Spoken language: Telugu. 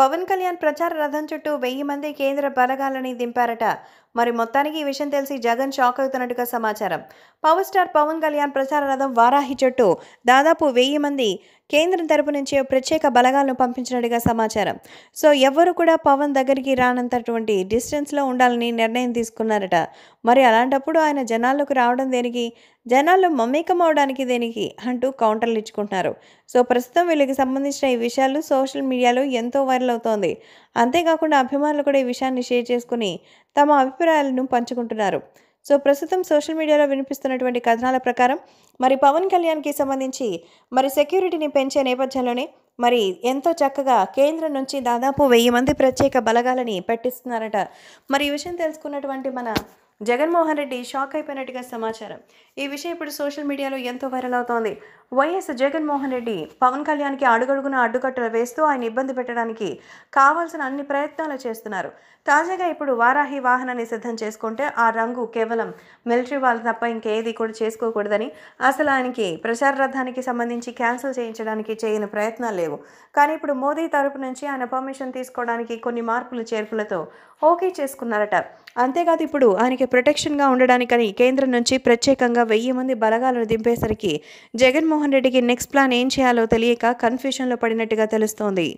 పవన్ కళ్యాణ్ ప్రచార రథం చుట్టూ వెయ్యి మంది కేంద్ర బలగాలని దింపారట మరి మొత్తానికి ఈ విషయం తెలిసి జగన్ షాక్ అవుతున్నట్టుగా సమాచారం పవర్ స్టార్ పవన్ కళ్యాణ్ ప్రచార రథం వారాహి చెట్టు దాదాపు వెయ్యి మంది కేంద్రం తరపు నుంచి ప్రత్యేక బలగాలను పంపించినట్టుగా సమాచారం సో ఎవరు కూడా పవన్ దగ్గరికి రానంతటువంటి డిస్టెన్స్లో ఉండాలని నిర్ణయం తీసుకున్నారట మరి అలాంటప్పుడు ఆయన జనాల్లోకి రావడం దేనికి జనాల్లో మమేకం అవడానికి దేనికి అంటూ కౌంటర్లు ఇచ్చుకుంటున్నారు సో ప్రస్తుతం వీళ్ళకి సంబంధించిన ఈ విషయాలు సోషల్ మీడియాలో ఎంతో వైరల్ అవుతోంది అంతేకాకుండా అభిమానులు కూడా ఈ విషయాన్ని షేర్ చేసుకుని తమ అభిప్రాయాలను పంచుకుంటున్నారు సో ప్రస్తుతం సోషల్ మీడియాలో వినిపిస్తున్నటువంటి కథనాల ప్రకారం మరి పవన్ కళ్యాణ్కి సంబంధించి మరి సెక్యూరిటీని పెంచే నేపథ్యంలోనే మరి ఎంతో చక్కగా కేంద్రం నుంచి దాదాపు వెయ్యి మంది ప్రత్యేక బలగాలని పెట్టిస్తున్నారట మరి ఈ విషయం తెలుసుకున్నటువంటి మన జగన్మోహన్ రెడ్డి షాక్ అయిపోయినట్టుగా సమాచారం ఈ విషయం ఇప్పుడు సోషల్ మీడియాలో ఎంతో వైరల్ అవుతోంది వైఎస్ జగన్మోహన్ రెడ్డి పవన్ కళ్యాణ్కి అడుగడుగున అడ్డుకట్టలు వేస్తూ ఆయన ఇబ్బంది పెట్టడానికి కావాల్సిన అన్ని ప్రయత్నాలు చేస్తున్నారు తాజాగా ఇప్పుడు వారాహి వాహనాన్ని సిద్ధం చేసుకుంటే ఆ రంగు కేవలం మిలిటరీ వాళ్ళు తప్ప ఇంకేది కూడా చేసుకోకూడదని అసలు ఆయనకి ప్రచార రథానికి సంబంధించి క్యాన్సిల్ చేయించడానికి చేయని ప్రయత్నాలు లేవు కానీ ఇప్పుడు మోదీ తరపు నుంచి ఆయన పర్మిషన్ తీసుకోవడానికి కొన్ని మార్పులు చేర్పులతో ఓకే చేసుకున్నారట అంతేకాదు ఇప్పుడు ఆయనకి ప్రొటెక్షన్గా ఉండడానికని కేంద్రం నుంచి ప్రత్యేకంగా వెయ్యి మంది బలగాలను దింపేసరికి జగన్మోహన్ రెడ్డికి నెక్స్ట్ ప్లాన్ ఏం చేయాలో తెలియక కన్ఫ్యూషన్లో పడినట్టుగా తెలుస్తోంది